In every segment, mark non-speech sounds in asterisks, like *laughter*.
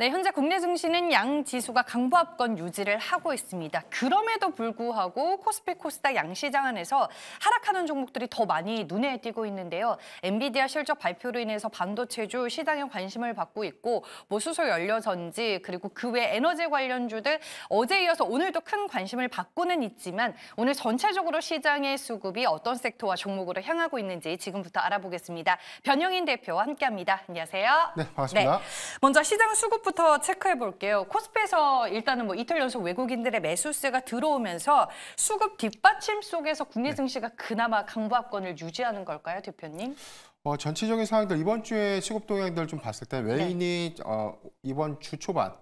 네, 현재 국내 증시는 양 지수가 강보합권 유지를 하고 있습니다. 그럼에도 불구하고 코스피 코스닥 양시장 안에서 하락하는 종목들이 더 많이 눈에 띄고 있는데요. 엔비디아 실적 발표로 인해서 반도체주 시장에 관심을 받고 있고 뭐 수소 연료전지 그리고 그 외 에너지 관련주들 어제 이어서 오늘도 큰 관심을 받고는 있지만 오늘 전체적으로 시장의 수급이 어떤 섹터와 종목으로 향하고 있는지 지금부터 알아보겠습니다. 변영인 대표와 함께합니다. 안녕하세요. 네, 반갑습니다. 네, 먼저 시장 수급 소식부터 체크해 볼게요. 코스피에서 일단은 뭐 이틀 연속 외국인들의 매수세가 들어오면서 수급 뒷받침 속에서 국내 네. 증시가 그나마 강보합권을 유지하는 걸까요, 대표님? 어, 전체적인 상황들 이번 주에 수급 동향들좀 봤을 때 네. 외인이 네. 어, 이번 주 초반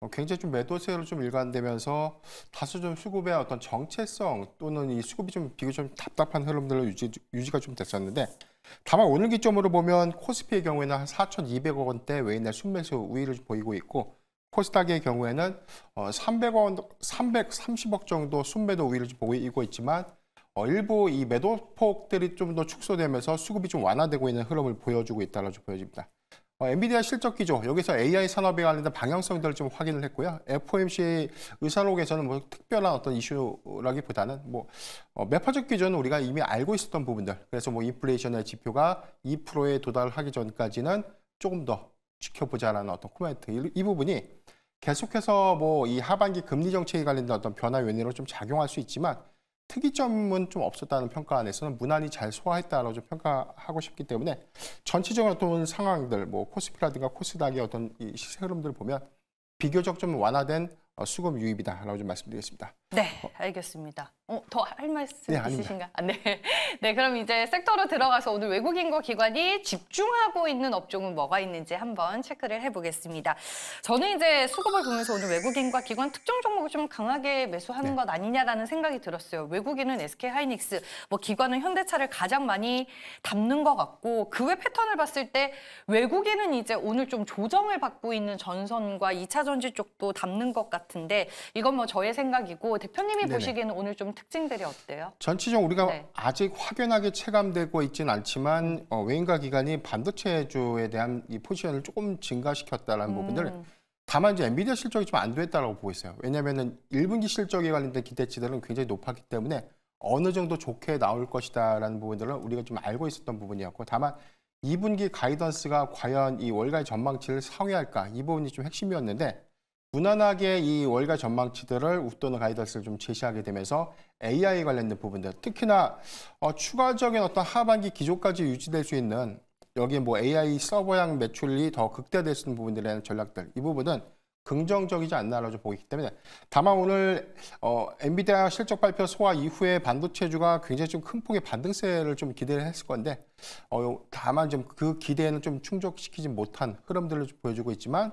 어, 굉장히 좀 매도세로 좀 일관되면서 다소 좀 수급의 어떤 정체성 또는 이 수급이 좀 비교 좀 답답한 흐름들로 유지, 유지가 좀 됐었는데 다만 오늘 기점으로 보면 코스피의 경우에는 한 4,200억 원대 외인의 순매수 우위를 보이고 있고 코스닥의 경우에는 300원, 어, 330억 정도 순매도 우위를 보이고 있지만 어, 일부 이 매도폭들이 좀 더 축소되면서 수급이 좀 완화되고 있는 흐름을 보여주고 있다고 보여집니다. 어, 엔비디아 실적 기조 여기서 AI 산업에 관련된 방향성들을 좀 확인을 했고요. FOMC 의사록에서는 뭐 특별한 어떤 이슈라기보다는 뭐 어, 매파적 기조는 우리가 이미 알고 있었던 부분들. 그래서 뭐 인플레이션의 지표가 2%에 도달하기 전까지는 조금 더 지켜보자라는 어떤 코멘트. 이, 이 부분이 계속해서 뭐 이 하반기 금리 정책에 관련된 어떤 변화 요인으로 좀 작용할 수 있지만 특이점은 좀 없었다는 평가 안에서는 무난히 잘 소화했다라고 좀 평가하고 싶기 때문에 전체적인 어떤 상황들, 뭐 코스피라든가 코스닥의 어떤 시세 흐름들을 보면 비교적 좀 완화된 어, 수급 유입이다라고 좀 말씀드리겠습니다. 네, 어. 알겠습니다. 어, 더 할 말씀 네, 있으신가? 아, 네. *laughs* 네, 그럼 이제 섹터로 들어가서 오늘 외국인과 기관이 집중하고 있는 업종은 뭐가 있는지 한번 체크를 해보겠습니다. 저는 이제 수급을 보면서 오늘 외국인과 기관 특정 종목을 좀 강하게 매수하는 네. 것 아니냐라는 생각이 들었어요. 외국인은 SK 하이닉스, 뭐 기관은 현대차를 가장 많이 담는 것 같고 그 외 패턴을 봤을 때 외국인은 이제 오늘 좀 조정을 받고 있는 전선과 이차 전지 쪽도 담는 것 같은데 이건 뭐 저의 생각이고 대표님이 네 보시기에는 오늘 좀 특징들이 어때요? 전체적으로 우리가 네. 아직 확연하게 체감되고 있지는 않지만 음. 어, 외인과 기관이 반도체주에 대한 이 포지션을 조금 증가시켰다는 음. 부분들 다만 이제 엔비디아 실적이 좀안 됐다고 보고 있어요. 왜냐하면 1분기 실적에 관련된 기대치들은 굉장히 높았기 때문에 어느 정도 좋게 나올 것이다라는 부분들은 우리가 좀 알고 있었던 부분이었고 다만 2분기 가이던스가 과연 이 월가의 전망치를 상회할까 이 부분이 좀 핵심이었는데 무난하게 이 월가 전망치들을 웃도는 가이던스를 좀 제시하게 되면서 AI 관련된 부분들, 특히나 어, 추가적인 어떤 하반기 기조까지 유지될 수 있는 여기 뭐 AI 서버향 매출이 더 극대화될 수 있는 부분들에 대한 전략들, 이 부분은 긍정적이지 않나라고 보이기 때문에 다만 오늘 어, 엔비디아 실적 발표 소화 이후에 반도체주가 굉장히 좀 큰 폭의 반등세를 좀 기대를 했을 건데 어, 다만 좀 그 기대에는 좀 충족시키지 못한 흐름들을 보여주고 있지만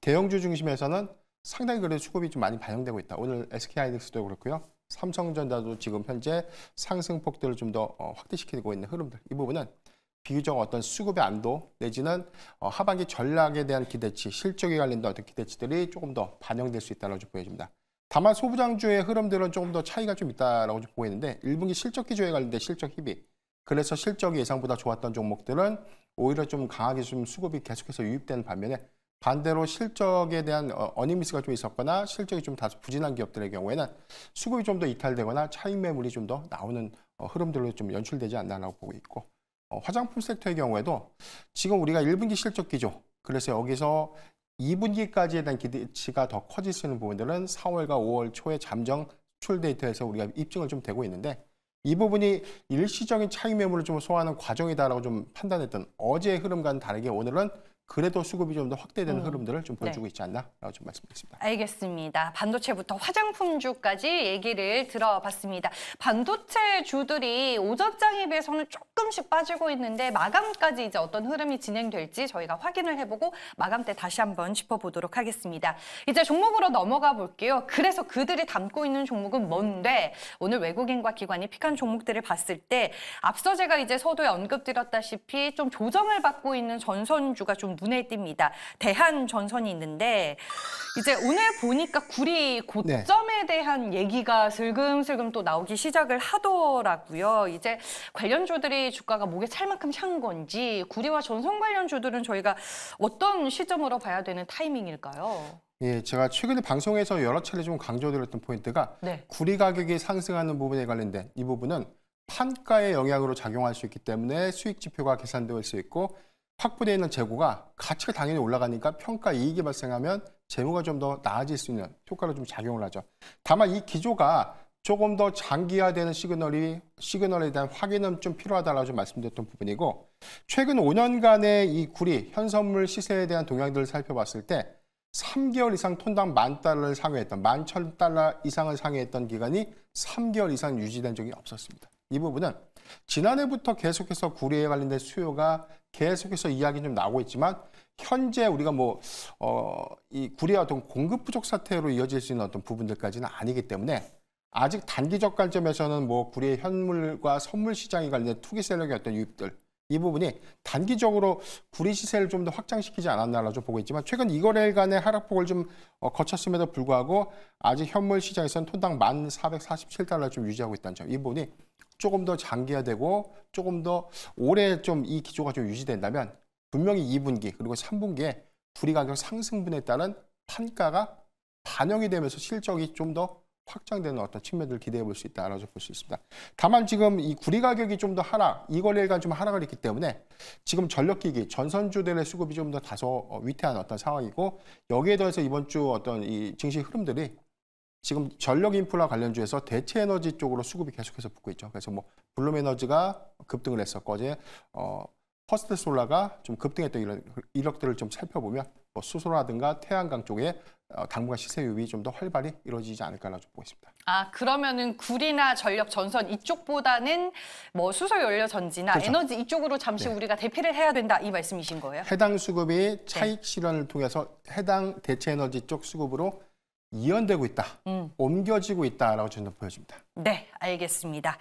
대형주 중심에서는 상당히 그래도 수급이 좀 많이 반영되고 있다. 오늘 SK하이닉스도 그렇고요. 삼성전자도 지금 현재 상승폭들을 좀더 어, 확대시키고 있는 흐름들. 이 부분은 비교적 어떤 수급의 안도 내지는 어, 하반기 전략에 대한 기대치, 실적에 관련된 어떤 기대치들이 조금 더 반영될 수 있다고 좀 보여집니다. 다만 소부장주의 흐름들은 조금 더 차이가 좀 있다고 좀 보이는데 1분기 실적 기조에 관련된 실적 희비 그래서 실적이 예상보다 좋았던 종목들은 오히려 좀 강하게 좀 수급이 계속해서 유입되는 반면에 반대로 실적에 대한 어니미스가 좀 있었거나 실적이 좀 다소 부진한 기업들의 경우에는 수급이 좀 더 이탈되거나 차익 매물이 좀 더 나오는 어, 흐름들로 좀 연출되지 않나라고 보고 있고 어, 화장품 섹터의 경우에도 지금 우리가 1분기 실적 기조 그래서 여기서 2분기까지에 대한 기대치가 더 커질 수 있는 부분들은 4월과 5월 초에 잠정 수출 데이터에서 우리가 입증을 좀 되고 있는데 이 부분이 일시적인 차익 매물을 좀 소화하는 과정이다라고 좀 판단했던 어제의 흐름과는 다르게 오늘은 그래도 수급이 좀 더 확대되는 음. 흐름들을 좀 네. 보여주고 네. 있지 않나라고 좀말씀드립니다 알겠습니다. 반도체부터 화장품주까지 얘기를 들어봤습니다. 반도체 주들이 오전장에 비해서는 조금씩 빠지고 있는데 마감까지 이제 어떤 흐름이 진행될지 저희가 확인을 해보고 마감 때 다시 한번 짚어보도록 하겠습니다. 이제 종목으로 넘어가 볼게요. 그래서 그들이 담고 있는 종목은 뭔데 오늘 외국인과 기관이 픽한 종목들을 봤을 때 앞서 제가 이제 서두에 언급드렸다시피 좀 조정을 받고 있는 전선주가 좀좀 눈에 띕니다. 대한 전선이 있는데 이제 오늘 보니까 구리 고점에 네. 대한 얘기가 슬금슬금 또 나오기 시작을 하더라고요. 이제 관련주들이 주가가 목에 찰 만큼 찬 건지 구리와 전선 관련주들은 저희가 어떤 시점으로 봐야 되는 타이밍일까요? 예, 제가 최근에 방송에서 여러 차례 좀 강조드렸던 포인트가 네. 구리 가격이 상승하는 부분에 관련된 이 부분은 판가의 영향으로 작용할 수 있기 때문에 수익 지표가 계산될 수 있고 확보되어 있는 재고가 가치가 당연히 올라가니까 평가 이익이 발생하면 재무가 좀 더 나아질 수 있는 효과로 좀 작용을 하죠. 다만 이 기조가 조금 더 장기화되는 시그널이 시그널에 대한 확인은 좀 필요하다라고 좀 말씀드렸던 부분이고 최근 5년간의 이 구리 현선물 시세에 대한 동향들을 살펴봤을 때 3개월 이상 톤당 만 달러를 상회했던 만천 달러 이상을 상회했던 기간이 3개월 이상 유지된 적이 없었습니다. 이 부분은 지난해부터 계속해서 구리에 관련된 수요가 계속해서 이야기는 좀 나오고 있지만 현재 우리가 뭐, 어, 이 구리와 어떤 공급 부족 사태로 이어질 수 있는 어떤 부분들까지는 아니기 때문에 아직 단기적 관점에서는 뭐 구리의 현물과 선물 시장에 관련된 투기 세력의 어떤 유입들 이 부분이 단기적으로 구리 시세를 좀 더 확장시키지 않았나라고 보고 있지만 최근 이거래일간의 하락폭을 좀 어, 거쳤음에도 불구하고 아직 현물 시장에서는 톤당 1,447달러 좀 유지하고 있다는 점. 이 부분이 조금 더 장기화되고 조금 더 오래 좀 이 기조가 좀 유지된다면 분명히 2분기 그리고 3분기에 구리 가격 상승분에 따른 판가가 반영이 되면서 실적이 좀더 확장되는 어떤 측면들을 기대해 볼 수 있다 알아서 볼 수 있습니다. 다만 지금 이 구리 가격이 좀 더 하락, 이걸래일간좀 하락을 했기 때문에 지금 전력기기, 전선주들의 수급이 좀 더 다소 어, 위태한 어떤 상황이고 여기에 더해서 이번 주 어떤 이 증시 흐름들이 지금 전력 인프라 관련주에서 대체 에너지 쪽으로 수급이 계속해서 붙고 있죠. 그래서 뭐 블룸 에너지가 급등을 했었고 어제 어 퍼스트 솔라가 좀 급등했던 이런 이력들을 좀 살펴보면 뭐 수소라든가 태양광 쪽에 어, 당분간 시세 유입이 좀 더 활발히 이루어지지 않을까라고 좀 보고 있습니다. 아 그러면은 구리나 전력 전선 이쪽보다는 뭐 수소 연료 전지나 그렇죠. 에너지 이쪽으로 잠시 네. 우리가 대피를 해야 된다 이 말씀이신 거예요? 해당 수급이 네. 차익 실현을 통해서 해당 대체 에너지 쪽 수급으로 이연되고 있다, 음. 옮겨지고 있다라고 저는 보여집니다. 네, 알겠습니다.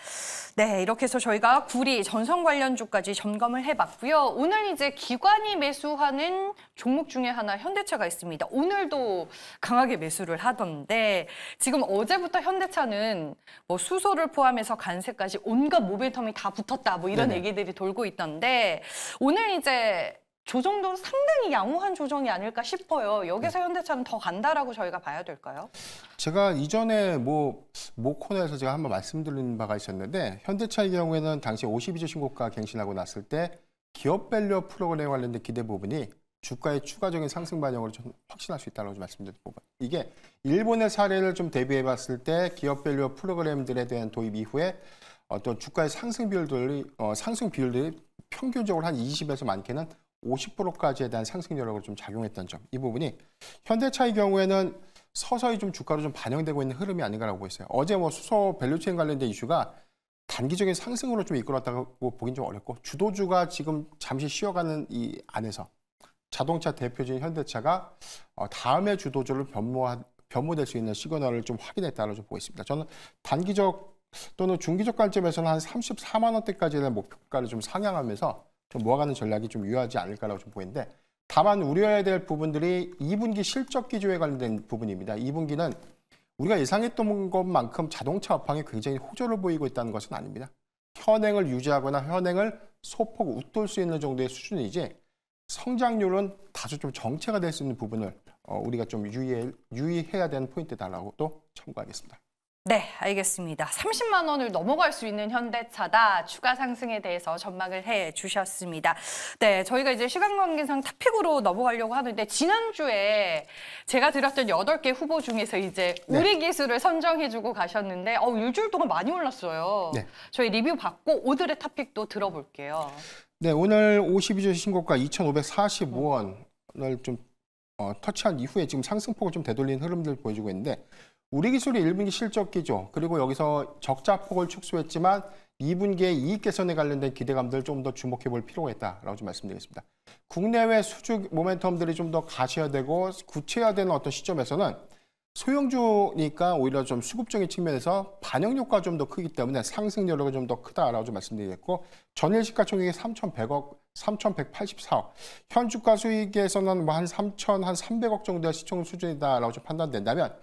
네, 이렇게 해서 저희가 구리 전선 관련주까지 점검을 해봤고요. 오늘 이제 기관이 매수하는 종목 중에 하나 현대차가 있습니다. 오늘도 강하게 매수를 하던데 지금 어제부터 현대차는 뭐 수소를 포함해서 간세까지 온갖 모빌텀이 다 붙었다 뭐 이런 네네. 얘기들이 돌고 있던데 오늘 이제 조정도 상당히 양호한 조정이 아닐까 싶어요. 여기서 네. 현대차는 더 간다라고 저희가 봐야 될까요? 제가 이전에 뭐 모코너에서 제가 한번 말씀드린 바가 있었는데 현대차의 경우에는 당시 52조 신고가 갱신하고 났을 때 기업 밸류 프로그램 관련된 기대 부분이 주가의 추가적인 상승 반영을 좀 확신할 수있다고걸 말씀드린 부분. 이게 일본의 사례를 좀 대비해 봤을 때 기업 밸류 프로그램들에 대한 도입 이후에 어떤 주가의 상승 비율들이 어, 상승 비율들이 평균적으로 한 20에서 많게는 50%까지에 대한 상승 여력을 좀 작용했던 점, 이 부분이 현대차의 경우에는 서서히 좀 주가로 좀 반영되고 있는 흐름이 아닌가라고 보고 있어요. 어제 뭐 수소 밸류체인 관련된 이슈가 단기적인 상승으로 좀 이끌었다고 보긴 좀 어렵고 주도주가 지금 잠시 쉬어가는 이 안에서 자동차 대표적인 현대차가 어, 다음에 주도주를 변모하, 변모될 수 있는 시그널을 좀 확인했다고 좀 보고 있습니다. 저는 단기적 또는 중기적 관점에서는 한 34만 원대까지는 목표가를 좀 상향하면서 좀 모아가는 전략이 좀 유효하지 않을까라고 좀 보이는데 다만 우려해야 될 부분들이 2분기 실적 기조에 관련된 부분입니다. 2분기는 우리가 예상했던 것만큼 자동차 업황이 굉장히 호조를 보이고 있다는 것은 아닙니다. 현행을 유지하거나 현행을 소폭 웃돌 수 있는 정도의 수준이지 성장률은 다소 좀 정체가 될 수 있는 부분을 어, 우리가 좀 유의해, 야 되는 포인트다라고 또참고하겠습니다 네, 알겠습니다. 30만 원을 넘어갈 수 있는 현대차다. 추가 상승에 대해서 전망을 해 주셨습니다. 네, 저희가 이제 시간 관계상 탑픽으로 넘어가려고 하는데 지난주에 제가 드렸던 8개 후보 중에서 이제 네. 우리 기술을 선정해 주고 가셨는데 어, 일주일 동안 많이 올랐어요. 네. 저희 리뷰 받고 오늘의 탑픽도 들어볼게요. 네, 오늘 52주 신고가 2,545원을 좀 어, 터치한 이후에 지금 상승폭을 좀되돌린 흐름들 보여주고 있는데 우리 기술이 1분기 실적 기죠 그리고 여기서 적자폭을 축소했지만 2분기의 이익 개선에 관련된 기대감들 을좀 더 주목해 볼 필요가 있다라고 좀 말씀드리겠습니다. 국내외 수주 모멘텀들이 좀 더 가셔야 되고 구체화되는 어떤 시점에서는 소형주니까 오히려 좀 수급적인 측면에서 반영 효과가 좀 더 크기 때문에 상승 여력이 좀 더 크다라고 좀 말씀드리겠고 전일 시가총액이 3,100억 3,184억 현 주가 수익에서는 뭐한 3 0한 300억 정도의 시총 수준이다라고 좀 판단된다면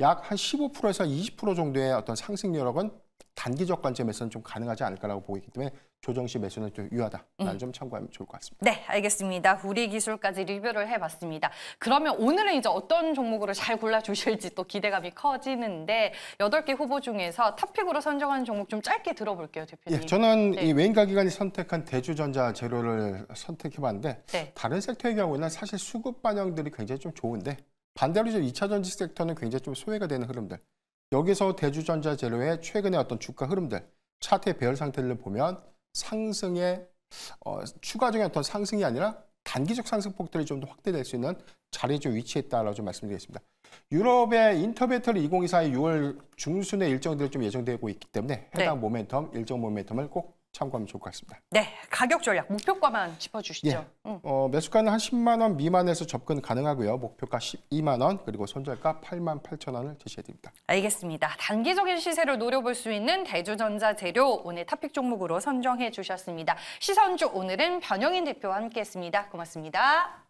약 한 15%에서 20% 정도의 어떤 상승 여력은 단기적 관점에서는 좀 가능하지 않을까라고 보기 때문에 조정 시 매수는 좀유하다라는 음. 점 참고하면 좋을 것 같습니다. 네, 알겠습니다. 우리 기술까지 리뷰를 해봤습니다. 그러면 오늘은 이제 어떤 종목으로 잘 골라주실지 또 기대감이 커지는데 여개 후보 중에서 탑픽으로 선정한 종목 좀 짧게 들어볼게요, 대표님. 예, 저는 네. 이 외인가 기관이 선택한 대주전자 재료를 선택해봤는데 네. 다른 섹터의 경우에는 사실 수급 반영들이 굉장히 좀 좋은데 반대로 2차 전지 섹터는 굉장히 좀 소외가 되는 흐름들. 여기서 대주전자 재료의 최근의 어떤 주가 흐름들, 차트의 배열 상태를 보면 상승의 어, 추가적인 어떤 상승이 아니라 단기적 상승폭들이 좀 더 확대될 수 있는 자리에 좀 위치했다라고 좀 말씀드리겠습니다. 유럽의 인터베터 2024의 6월 중순에 일정들이 좀 예정되고 있기 때문에 해당 네. 모멘텀, 일정 모멘텀을 꼭 참고하면 좋을 것 같습니다. 네, 가격 전략 목표가만 짚어주시죠. 예. 음. 어, 매수가는 한 10만 원 미만에서 접근 가능하고요. 목표가 12만 원 그리고 손절가 8만 8천 원을 제시해드립니다. 알겠습니다. 단기적인 시세를 노려볼 수 있는 대주전자 재료 오늘 탑픽 종목으로 선정해 주셨습니다. 시선주 오늘은 변영인 대표와 함께했습니다. 고맙습니다.